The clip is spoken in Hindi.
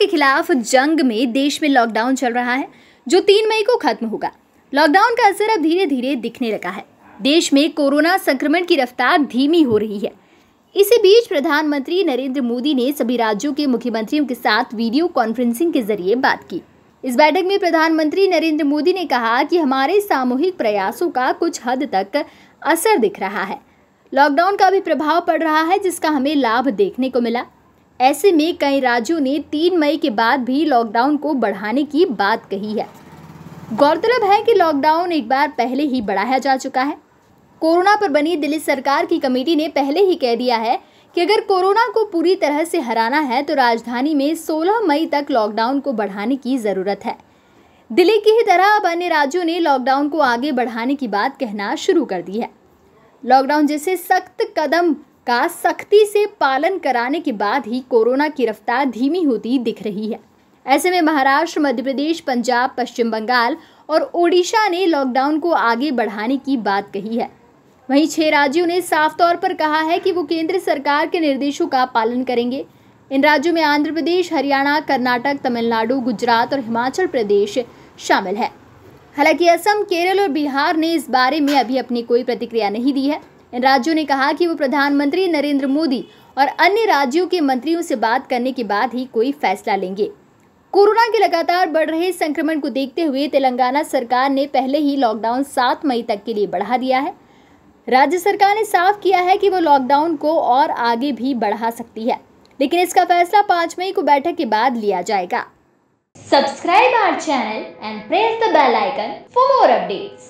के खिलाफ जंग में देश में लॉकडाउन चल रहा है जो तीन मई को खत्म होगा लॉकडाउन का असर अब धीरे धीरे दिखने लगा है देश में कोरोना संक्रमण की रफ्तार धीमी हो रही है इसी बीच प्रधानमंत्री नरेंद्र मोदी ने सभी राज्यों के मुख्यमंत्रियों के साथ वीडियो कॉन्फ्रेंसिंग के जरिए बात की इस बैठक में प्रधानमंत्री नरेंद्र मोदी ने कहा कि हमारे सामूहिक प्रयासों का कुछ हद तक असर दिख रहा है लॉकडाउन का भी प्रभाव पड़ रहा है जिसका हमें लाभ देखने को मिला ऐसे में कई राज्यों ने तीन मई के बाद भी लॉकडाउन को बढ़ाने की बात कही है गौरतलब है कि लॉकडाउन एक बार पहले ही बढ़ाया जा चुका है कोरोना पर बनी दिल्ली सरकार की कमेटी ने पहले ही कह दिया है कि अगर कोरोना को पूरी तरह से हराना है तो राजधानी में 16 मई तक लॉकडाउन को बढ़ाने की ज़रूरत है दिल्ली की ही तरह अब अन्य राज्यों ने लॉकडाउन को आगे बढ़ाने की बात कहना शुरू कर दी है लॉकडाउन जैसे सख्त कदम का सख्ती से पालन कराने के बाद ही कोरोना की रफ्तार धीमी होती दिख रही है ऐसे में महाराष्ट्र मध्य प्रदेश पंजाब पश्चिम बंगाल और ओडिशा ने लॉकडाउन को आगे बढ़ाने की बात कही है वहीं छह राज्यों ने साफ तौर पर कहा है कि वो केंद्र सरकार के निर्देशों का पालन करेंगे इन राज्यों में आंध्र प्रदेश हरियाणा कर्नाटक तमिलनाडु गुजरात और हिमाचल प्रदेश शामिल है हालांकि असम केरल और बिहार ने इस बारे में अभी अपनी कोई प्रतिक्रिया नहीं दी है इन राज्यों ने कहा कि वो प्रधानमंत्री नरेंद्र मोदी और अन्य राज्यों के मंत्रियों से बात करने के बाद ही कोई फैसला लेंगे कोरोना के लगातार बढ़ रहे संक्रमण को देखते हुए तेलंगाना सरकार ने पहले ही लॉकडाउन सात मई तक के लिए बढ़ा दिया है राज्य सरकार ने साफ किया है कि वो लॉकडाउन को और आगे भी बढ़ा सकती है लेकिन इसका फैसला पांच मई को बैठक के बाद लिया जाएगा subscribe our channel and press the bell icon for more updates